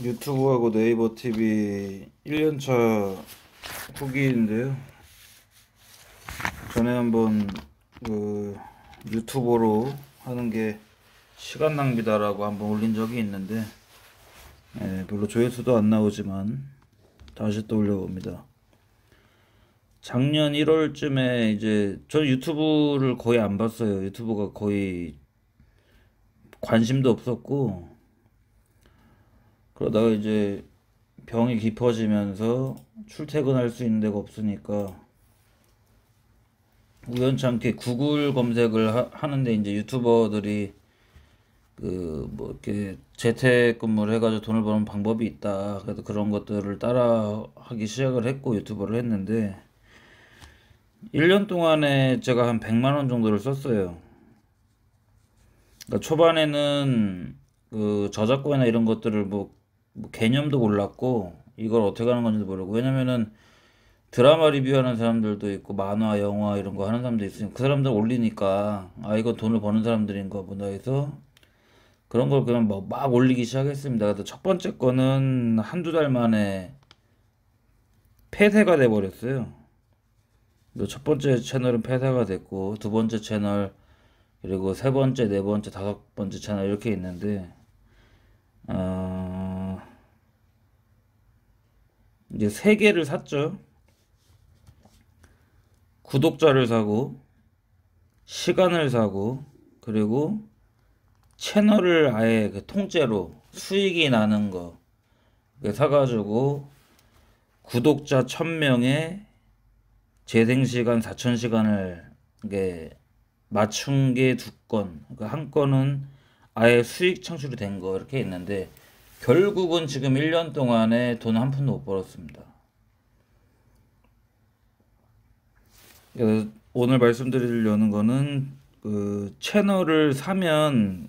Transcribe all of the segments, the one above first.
유튜브하고 네이버 TV 1년차 후기인데요. 전에 한번 그 유튜버로 하는 게 시간 낭비다라고 한번 올린 적이 있는데 예, 별로 조회수도 안 나오지만 다시 또 올려봅니다. 작년 1월쯤에 이제 저 유튜브를 거의 안 봤어요. 유튜브가 거의 관심도 없었고 그러다가 이제 병이 깊어지면서 출퇴근할 수 있는 데가 없으니까 우연찮게 구글 검색을 하, 하는데 이제 유튜버들이 그 뭐 이렇게 재택근무를 해가지고 돈을 버는 방법이 있다. 그래서 그런 것들을 따라 하기 시작을 했고 유튜버를 했는데 1년 동안에 제가 한 100만 원 정도를 썼어요. 그러니까 초반에는 그 저작권이나 이런 것들을 뭐뭐 개념도 몰랐고 이걸 어떻게 하는 건지도 모르고 왜냐면은 드라마 리뷰하는 사람들도 있고 만화, 영화 이런 거 하는 사람도 있으니까 그 사람들 올리니까 아 이거 돈을 버는 사람들인가 보다 해서 그런 걸 그냥 막, 뭐 막 올리기 시작했습니다. 그래서 첫 번째 거는 한두 달 만에 폐쇄가 돼버렸어요. 첫 번째 채널은 폐쇄가 됐고 두 번째 채널 그리고 세 번째, 네 번째, 다섯 번째 채널 이렇게 있는데 어... 이제 세 개를 샀죠. 구독자를 사고 시간을 사고 그리고 채널을 아예 그 통째로 수익이 나는 거 사가지고 구독자 1000명에 재생시간 4000시간을 맞춘 게 두 건, 그러니까 한 건은 아예 수익 창출이 된 거 이렇게 있는데 결국은 지금 1년 동안에 돈 한 푼도 못 벌었습니다. 예, 오늘 말씀드리려는 거는 그 채널을 사면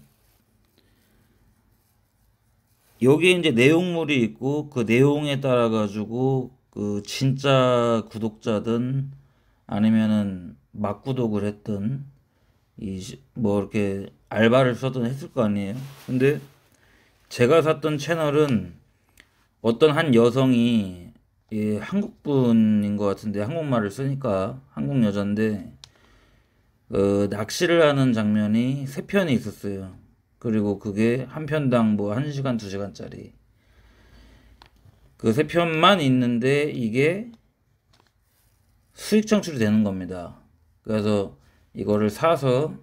여기에 이제 내용물이 있고 그 내용에 따라 가지고 그 진짜 구독자든 아니면은 막구독을 했든 이뭐 이렇게 알바를 써든 했을 거 아니에요. 근데 제가 샀던 채널은 어떤 한 여성이 예, 한국 분인 것 같은데 한국말을 쓰니까 한국 여잔데 어, 낚시를 하는 장면이 세 편이 있었어요. 그리고 그게 한 편당 뭐 한 시간 두 시간짜리 그 세 편만 있는데 이게 수익 창출이 되는 겁니다. 그래서 이거를 사서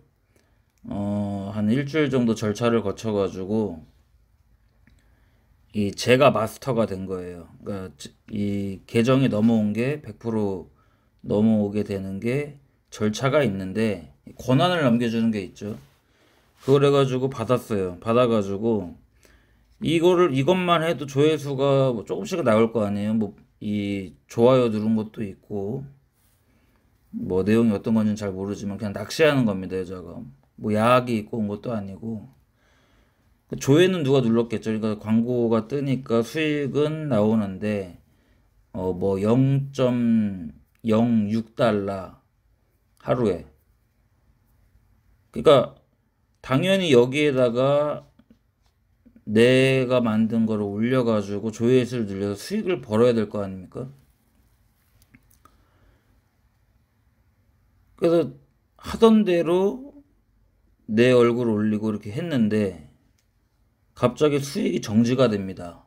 어, 한 일주일 정도 절차를 거쳐가지고 이 제가 마스터가 된 거예요. 그러니까 이 계정에 넘어온 게 100% 넘어오게 되는 게 절차가 있는데 권한을 넘겨주는 게 있죠. 그걸 해가지고 받았어요. 받아가지고 이거를 이것만 해도 조회수가 뭐 조금씩 나올 거 아니에요. 뭐 이 좋아요 누른 것도 있고 뭐 내용이 어떤 건지는 잘 모르지만 그냥 낚시하는 겁니다. 여가뭐 야학이 있고 온 것도 아니고 조회는 누가 눌렀겠죠. 그러니까 광고가 뜨니까 수익은 나오는데 어뭐 0.06달러 하루에. 그러니까 당연히 여기에다가 내가 만든 거를 올려가지고 조회수를 늘려서 수익을 벌어야 될 거 아닙니까? 그래서 하던 대로 내 얼굴 올리고 이렇게 했는데 갑자기 수익이 정지가 됩니다.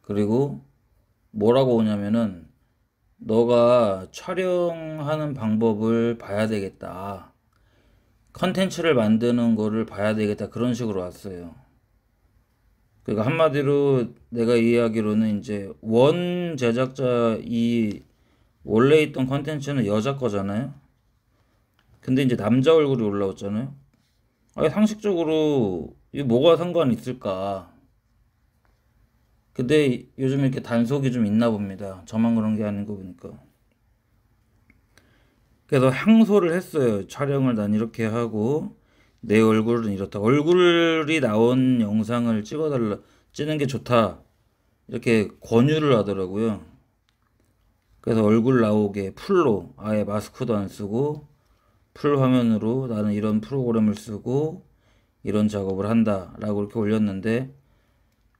그리고 뭐라고 오냐면은 너가 촬영하는 방법을 봐야 되겠다. 컨텐츠를 만드는 거를 봐야 되겠다. 그런 식으로 왔어요. 그러니까 한마디로 내가 이야기로는 이제 원 제작자 이 원래 있던 컨텐츠는 여자 거잖아요. 근데 이제 남자 얼굴이 올라왔잖아요. 아니, 상식적으로 이게 뭐가 상관 있을까? 근데 요즘 이렇게 단속이 좀 있나 봅니다. 저만 그런 게 아닌 거 보니까. 그래서 항소를 했어요. 촬영을 난 이렇게 하고 내 얼굴은 이렇다. 얼굴이 나온 영상을 찍어달라. 찍는 게 좋다. 이렇게 권유를 하더라고요. 그래서 얼굴 나오게 풀로 아예 마스크도 안 쓰고 풀 화면으로 나는 이런 프로그램을 쓰고 이런 작업을 한다 라고 이렇게 올렸는데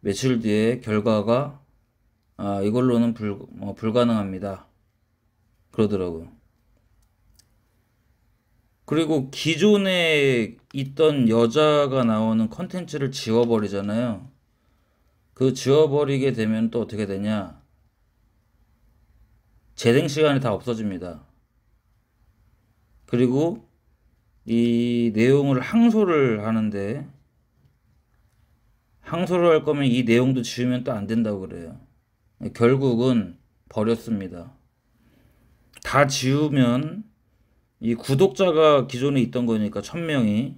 며칠 뒤에 결과가 아, 이걸로는 불, 어, 불가능합니다 그러더라고요 그리고 기존에 있던 여자가 나오는 컨텐츠를 지워버리잖아요 그 지워버리게 되면 또 어떻게 되냐 재생 시간이 다 없어집니다 그리고 이 내용을 항소를 하는데 항소를 할 거면 이 내용도 지우면 또 안 된다고 그래요. 결국은 버렸습니다. 다 지우면 이 구독자가 기존에 있던 거니까 1000명이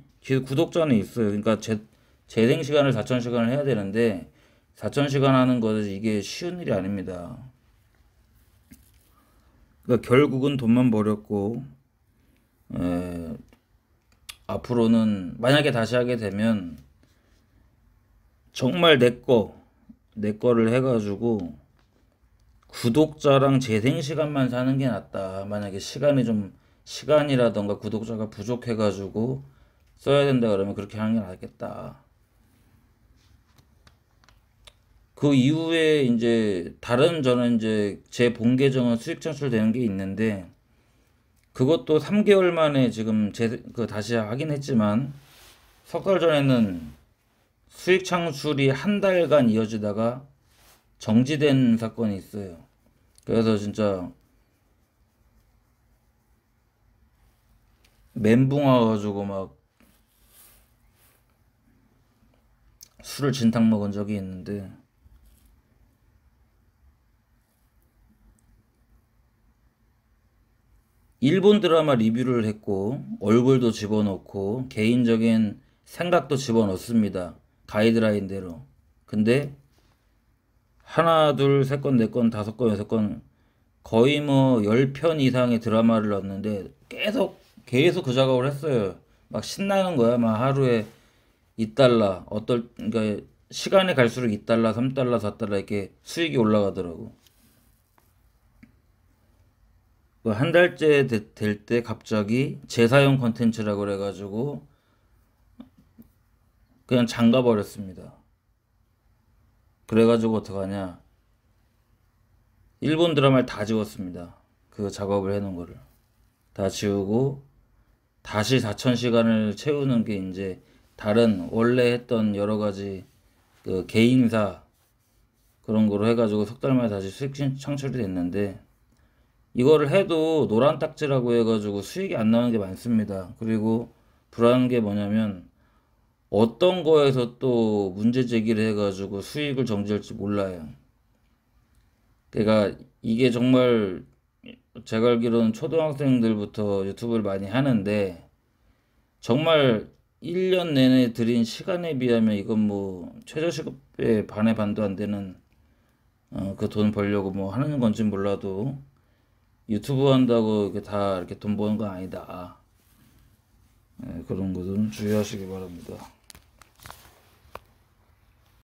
구독자는 있어요. 그러니까 재, 재생 시간을 4000시간을 해야 되는데 4000시간 하는 것은 이게 쉬운 일이 아닙니다. 그러니까 결국은 돈만 버렸고 에, 예, 앞으로는 만약에 다시 하게 되면 정말 내거내 내 거를 해가지고 구독자랑 재생 시간만 사는 게 낫다. 만약에 시간이 좀 시간이라던가 구독자가 부족해가지고 써야 된다 그러면 그렇게 하는 게 낫겠다. 그 이후에 이제 다른 저는 이제 제 본 계정은 수익 창출되는 게 있는데 그것도 3개월 만에 지금 제, 그 다시 확인했지만 석 달 전에는 수익 창출이 한 달간 이어지다가 정지된 사건이 있어요. 그래서 진짜 멘붕 와가지고 막 술을 진탕 먹은 적이 있는데 일본 드라마 리뷰를 했고 얼굴도 집어넣고 개인적인 생각도 집어넣습니다. 가이드라인대로. 근데 하나 둘세건네건 다섯 건 여섯 건 거의 뭐 열 편 이상의 드라마를 넣었는데 계속 계속 그 작업을 했어요. 막 신나는 거야. 막 하루에 이달러 어떨 그러니까 시간이 갈수록 이달러삼달러사달러 이렇게 수익이 올라가더라고. 그 한 달째 될 때 갑자기 재사용 컨텐츠라고 그래가지고 그냥 잠가버렸습니다. 그래가지고 어떡하냐. 일본 드라마를 다 지웠습니다. 그 작업을 해놓은 거를. 다 지우고 다시 4,000시간을 채우는 게 이제 다른 원래 했던 여러 가지 그 개인사 그런 거로 해가지고 석 달 만에 다시 수익 창출이 됐는데 이거를 해도 노란 딱지라고 해가지고 수익이 안 나오는 게 많습니다. 그리고 불안한 게 뭐냐면 어떤 거에서 또 문제 제기를 해가지고 수익을 정지할지 몰라요. 그러니까 이게 정말 제가 알기로는 초등학생들부터 유튜브를 많이 하는데 정말 1년 내내 들인 시간에 비하면 이건 뭐 최저시급의 반의 반도 안 되는 어, 그돈 벌려고 뭐 하는 건지 몰라도 유튜브 한다고 이렇게 다 이렇게 돈 버는 건 아니다. 네, 그런 것은 주의하시기 바랍니다.